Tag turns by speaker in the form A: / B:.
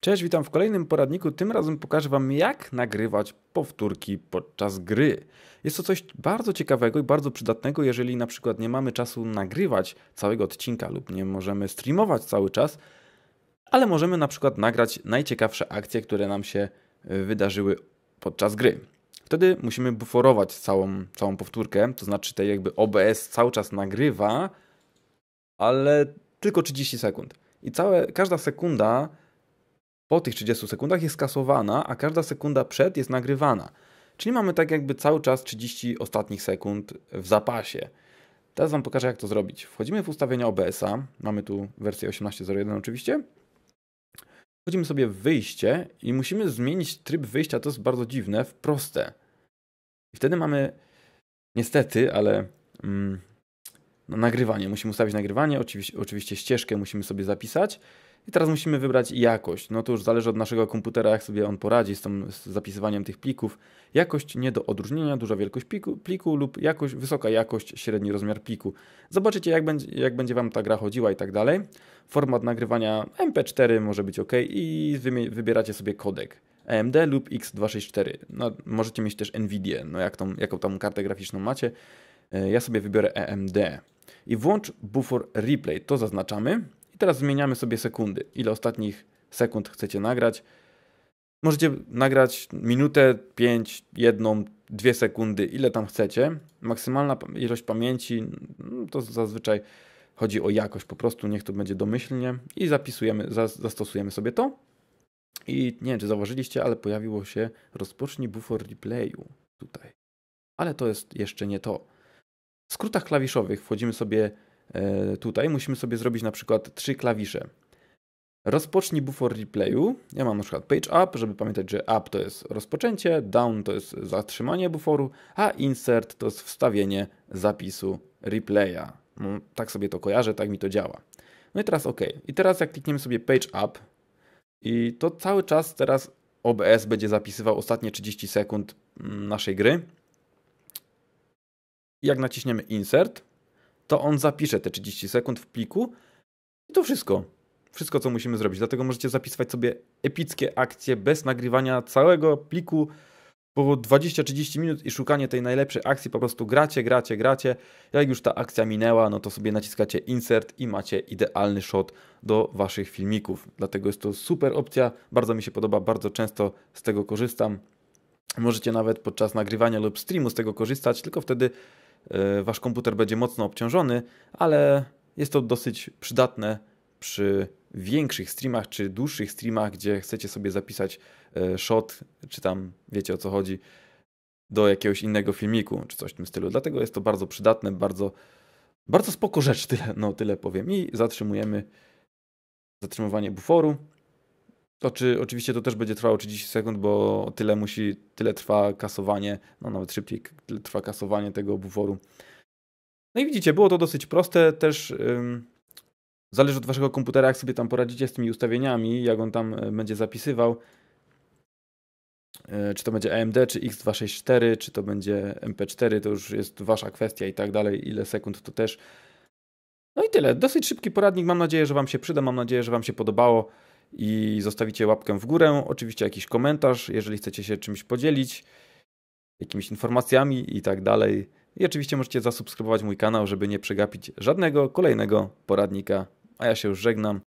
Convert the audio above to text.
A: Cześć, witam w kolejnym poradniku. Tym razem pokażę Wam, jak nagrywać powtórki podczas gry. Jest to coś bardzo ciekawego i bardzo przydatnego, jeżeli na przykład nie mamy czasu nagrywać całego odcinka lub nie możemy streamować cały czas, ale możemy na przykład nagrać najciekawsze akcje, które nam się e, wydarzyły podczas gry. Wtedy musimy buforować całą, całą powtórkę, to znaczy tej jakby OBS cały czas nagrywa, ale tylko 30 sekund. I całe, każda sekunda po tych 30 sekundach jest skasowana, a każda sekunda przed jest nagrywana. Czyli mamy tak jakby cały czas 30 ostatnich sekund w zapasie. Teraz Wam pokażę, jak to zrobić. Wchodzimy w ustawienia OBS-a. Mamy tu wersję 18.01 oczywiście. Wchodzimy sobie w wyjście i musimy zmienić tryb wyjścia. To jest bardzo dziwne, w proste. I wtedy mamy, niestety, ale mm, no, nagrywanie. Musimy ustawić nagrywanie, oczywiście, oczywiście ścieżkę musimy sobie zapisać. I teraz musimy wybrać jakość. No to już zależy od naszego komputera, jak sobie on poradzi z, tą, z zapisywaniem tych plików. Jakość nie do odróżnienia, duża wielkość pliku, pliku lub jakość, wysoka jakość, średni rozmiar pliku. Zobaczycie, jak będzie, jak będzie Wam ta gra chodziła i tak dalej. Format nagrywania MP4 może być ok i wybieracie sobie kodek. AMD lub X264. No, możecie mieć też NVIDIA, no jak tą, jaką tam kartę graficzną macie. E, ja sobie wybiorę AMD. I włącz Buffer Replay, to zaznaczamy teraz zmieniamy sobie sekundy, ile ostatnich sekund chcecie nagrać. Możecie nagrać minutę, pięć, jedną, dwie sekundy, ile tam chcecie. Maksymalna ilość pamięci, no to zazwyczaj chodzi o jakość, po prostu niech to będzie domyślnie i zapisujemy, zastosujemy sobie to. I nie wiem, czy zauważyliście, ale pojawiło się rozpocznij bufor replayu tutaj. Ale to jest jeszcze nie to. W skrótach klawiszowych wchodzimy sobie E, tutaj musimy sobie zrobić na przykład trzy klawisze. Rozpocznij bufor replayu. Ja mam na przykład page up, żeby pamiętać, że up to jest rozpoczęcie, down to jest zatrzymanie buforu, a insert to jest wstawienie zapisu replaya. No, tak sobie to kojarzę, tak mi to działa. No i teraz OK. I teraz jak klikniemy sobie page up i to cały czas teraz OBS będzie zapisywał ostatnie 30 sekund mm, naszej gry. I jak naciśniemy insert, to on zapisze te 30 sekund w pliku i to wszystko. Wszystko, co musimy zrobić. Dlatego możecie zapisywać sobie epickie akcje bez nagrywania całego pliku po 20-30 minut i szukanie tej najlepszej akcji. Po prostu gracie, gracie, gracie. Jak już ta akcja minęła, no to sobie naciskacie insert i macie idealny shot do waszych filmików. Dlatego jest to super opcja. Bardzo mi się podoba, bardzo często z tego korzystam. Możecie nawet podczas nagrywania lub streamu z tego korzystać, tylko wtedy E, wasz komputer będzie mocno obciążony, ale jest to dosyć przydatne przy większych streamach czy dłuższych streamach, gdzie chcecie sobie zapisać e, shot, czy tam wiecie o co chodzi, do jakiegoś innego filmiku, czy coś w tym stylu. Dlatego jest to bardzo przydatne, bardzo, bardzo spoko rzecz, tyle, no tyle powiem. I zatrzymujemy zatrzymywanie buforu. To oczywiście to też będzie trwało 30 sekund, bo tyle musi, tyle trwa kasowanie, no nawet szybciej, tyle trwa kasowanie tego buforu. No i widzicie, było to dosyć proste, też ym, zależy od waszego komputera, jak sobie tam poradzicie z tymi ustawieniami, jak on tam e, będzie zapisywał. Yy, czy to będzie AMD, czy X264, czy to będzie MP4, to już jest wasza kwestia i tak dalej, ile sekund to też. No i tyle, dosyć szybki poradnik, mam nadzieję, że wam się przyda, mam nadzieję, że wam się podobało i zostawicie łapkę w górę, oczywiście jakiś komentarz, jeżeli chcecie się czymś podzielić, jakimiś informacjami i tak dalej. I oczywiście możecie zasubskrybować mój kanał, żeby nie przegapić żadnego kolejnego poradnika. A ja się już żegnam.